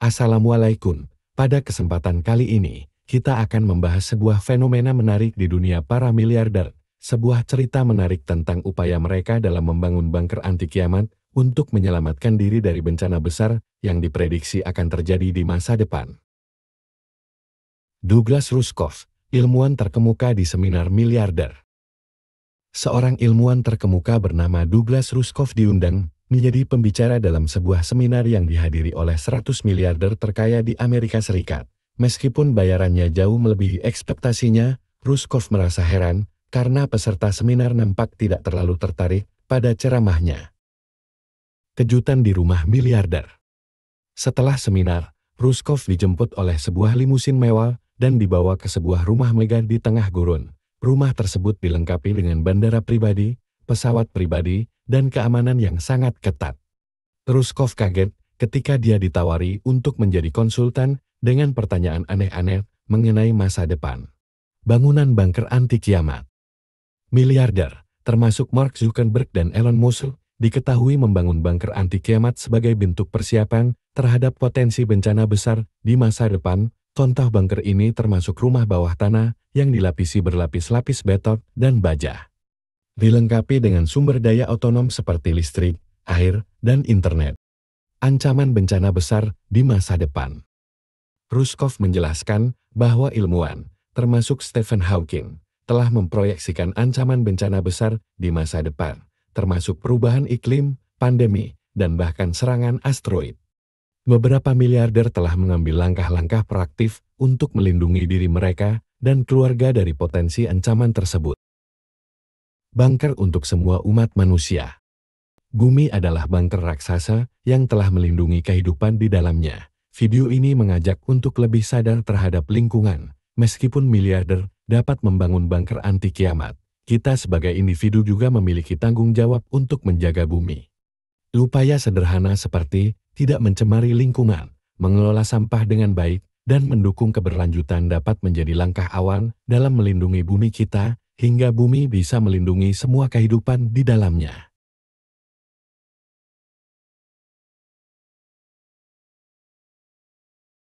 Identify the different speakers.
Speaker 1: Assalamualaikum. Pada kesempatan kali ini, kita akan membahas sebuah fenomena menarik di dunia para miliarder, sebuah cerita menarik tentang upaya mereka dalam membangun bunker anti kiamat untuk menyelamatkan diri dari bencana besar yang diprediksi akan terjadi di masa depan. Douglas Ruskov, ilmuwan terkemuka di seminar miliarder. Seorang ilmuwan terkemuka bernama Douglas Ruskov diundang menjadi pembicara dalam sebuah seminar yang dihadiri oleh 100 miliarder terkaya di Amerika Serikat. Meskipun bayarannya jauh melebihi ekspektasinya, Ruskov merasa heran karena peserta seminar nampak tidak terlalu tertarik pada ceramahnya. Kejutan di rumah miliarder. Setelah seminar, Ruskov dijemput oleh sebuah limusin mewah dan dibawa ke sebuah rumah megah di tengah gurun. Rumah tersebut dilengkapi dengan bandara pribadi, pesawat pribadi, dan keamanan yang sangat ketat. Ruskov kaget ketika dia ditawari untuk menjadi konsultan dengan pertanyaan aneh-aneh mengenai masa depan. Bangunan bunker anti kiamat. Miliarder, termasuk Mark Zuckerberg dan Elon Musk, diketahui membangun bunker anti kiamat sebagai bentuk persiapan terhadap potensi bencana besar di masa depan. Contoh bunker ini termasuk rumah bawah tanah yang dilapisi berlapis-lapis beton dan baja dilengkapi dengan sumber daya otonom seperti listrik, air, dan internet. Ancaman bencana besar di masa depan. Ruskov menjelaskan bahwa ilmuwan, termasuk Stephen Hawking, telah memproyeksikan ancaman bencana besar di masa depan, termasuk perubahan iklim, pandemi, dan bahkan serangan asteroid. Beberapa miliarder telah mengambil langkah-langkah proaktif untuk melindungi diri mereka dan keluarga dari potensi ancaman tersebut bunker untuk semua umat manusia. Bumi adalah bunker raksasa yang telah melindungi kehidupan di dalamnya. Video ini mengajak untuk lebih sadar terhadap lingkungan. Meskipun miliarder dapat membangun bunker anti kiamat, kita sebagai individu juga memiliki tanggung jawab untuk menjaga bumi. Upaya sederhana seperti tidak mencemari lingkungan, mengelola sampah dengan baik, dan mendukung keberlanjutan dapat menjadi langkah awal dalam melindungi bumi kita hingga bumi bisa melindungi semua kehidupan di dalamnya.